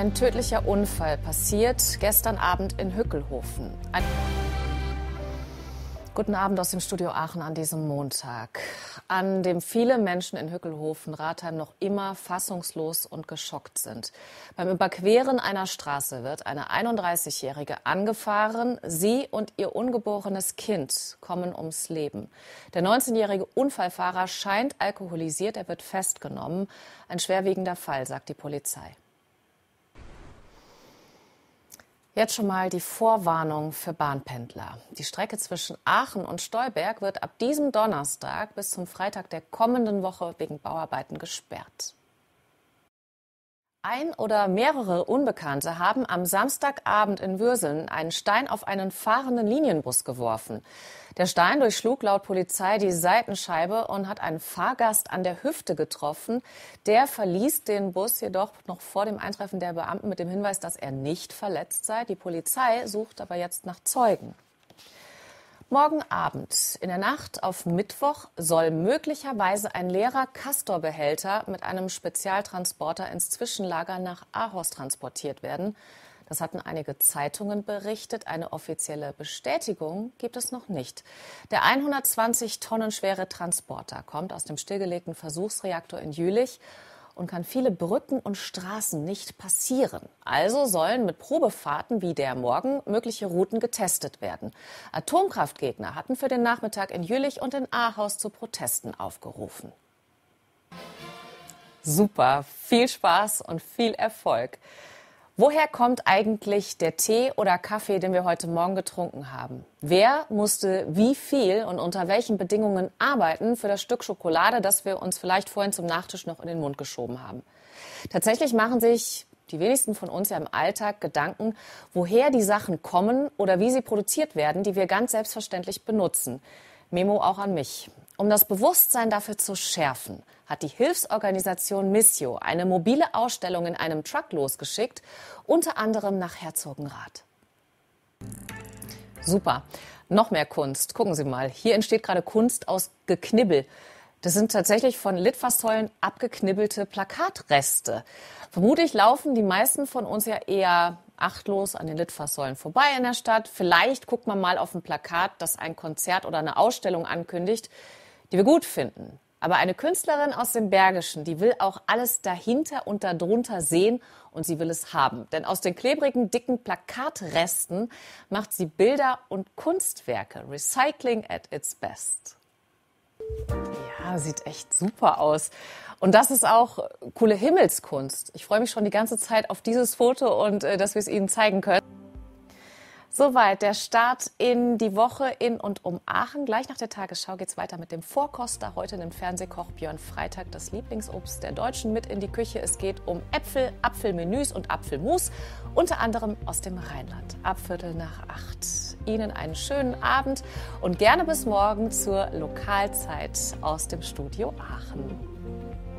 Ein tödlicher Unfall passiert gestern Abend in Hückelhofen. Ein Guten Abend aus dem Studio Aachen an diesem Montag, an dem viele Menschen in Hückelhofen, Ratheim noch immer fassungslos und geschockt sind. Beim Überqueren einer Straße wird eine 31-Jährige angefahren. Sie und ihr ungeborenes Kind kommen ums Leben. Der 19-jährige Unfallfahrer scheint alkoholisiert. Er wird festgenommen. Ein schwerwiegender Fall, sagt die Polizei. Jetzt schon mal die Vorwarnung für Bahnpendler. Die Strecke zwischen Aachen und Stolberg wird ab diesem Donnerstag bis zum Freitag der kommenden Woche wegen Bauarbeiten gesperrt. Ein oder mehrere Unbekannte haben am Samstagabend in Würseln einen Stein auf einen fahrenden Linienbus geworfen. Der Stein durchschlug laut Polizei die Seitenscheibe und hat einen Fahrgast an der Hüfte getroffen. Der verließ den Bus jedoch noch vor dem Eintreffen der Beamten mit dem Hinweis, dass er nicht verletzt sei. Die Polizei sucht aber jetzt nach Zeugen. Morgen Abend in der Nacht auf Mittwoch soll möglicherweise ein leerer Castor-Behälter mit einem Spezialtransporter ins Zwischenlager nach Ahaus transportiert werden. Das hatten einige Zeitungen berichtet. Eine offizielle Bestätigung gibt es noch nicht. Der 120 Tonnen schwere Transporter kommt aus dem stillgelegten Versuchsreaktor in Jülich und kann viele Brücken und Straßen nicht passieren. Also sollen mit Probefahrten wie der morgen mögliche Routen getestet werden. Atomkraftgegner hatten für den Nachmittag in Jülich und in Ahaus zu Protesten aufgerufen. Super, viel Spaß und viel Erfolg. Woher kommt eigentlich der Tee oder Kaffee, den wir heute Morgen getrunken haben? Wer musste wie viel und unter welchen Bedingungen arbeiten für das Stück Schokolade, das wir uns vielleicht vorhin zum Nachtisch noch in den Mund geschoben haben? Tatsächlich machen sich die wenigsten von uns ja im Alltag Gedanken, woher die Sachen kommen oder wie sie produziert werden, die wir ganz selbstverständlich benutzen. Memo auch an mich. Um das Bewusstsein dafür zu schärfen, hat die Hilfsorganisation Missio eine mobile Ausstellung in einem Truck losgeschickt, unter anderem nach Herzogenrath. Super. Noch mehr Kunst. Gucken Sie mal. Hier entsteht gerade Kunst aus Geknibbel. Das sind tatsächlich von Litfaßsäulen abgeknibbelte Plakatreste. Vermutlich laufen die meisten von uns ja eher achtlos an den Litfaßsäulen vorbei in der Stadt. Vielleicht guckt man mal auf ein Plakat, das ein Konzert oder eine Ausstellung ankündigt die wir gut finden. Aber eine Künstlerin aus dem Bergischen, die will auch alles dahinter und darunter sehen und sie will es haben. Denn aus den klebrigen, dicken Plakatresten macht sie Bilder und Kunstwerke. Recycling at its best. Ja, sieht echt super aus. Und das ist auch coole Himmelskunst. Ich freue mich schon die ganze Zeit auf dieses Foto und äh, dass wir es Ihnen zeigen können. Soweit der Start in die Woche in und um Aachen. Gleich nach der Tagesschau geht es weiter mit dem Vorkoster. Heute nimmt Fernsehkoch Björn Freitag das Lieblingsobst der Deutschen mit in die Küche. Es geht um Äpfel, Apfelmenüs und Apfelmus, unter anderem aus dem Rheinland. Ab Viertel nach acht. Ihnen einen schönen Abend und gerne bis morgen zur Lokalzeit aus dem Studio Aachen.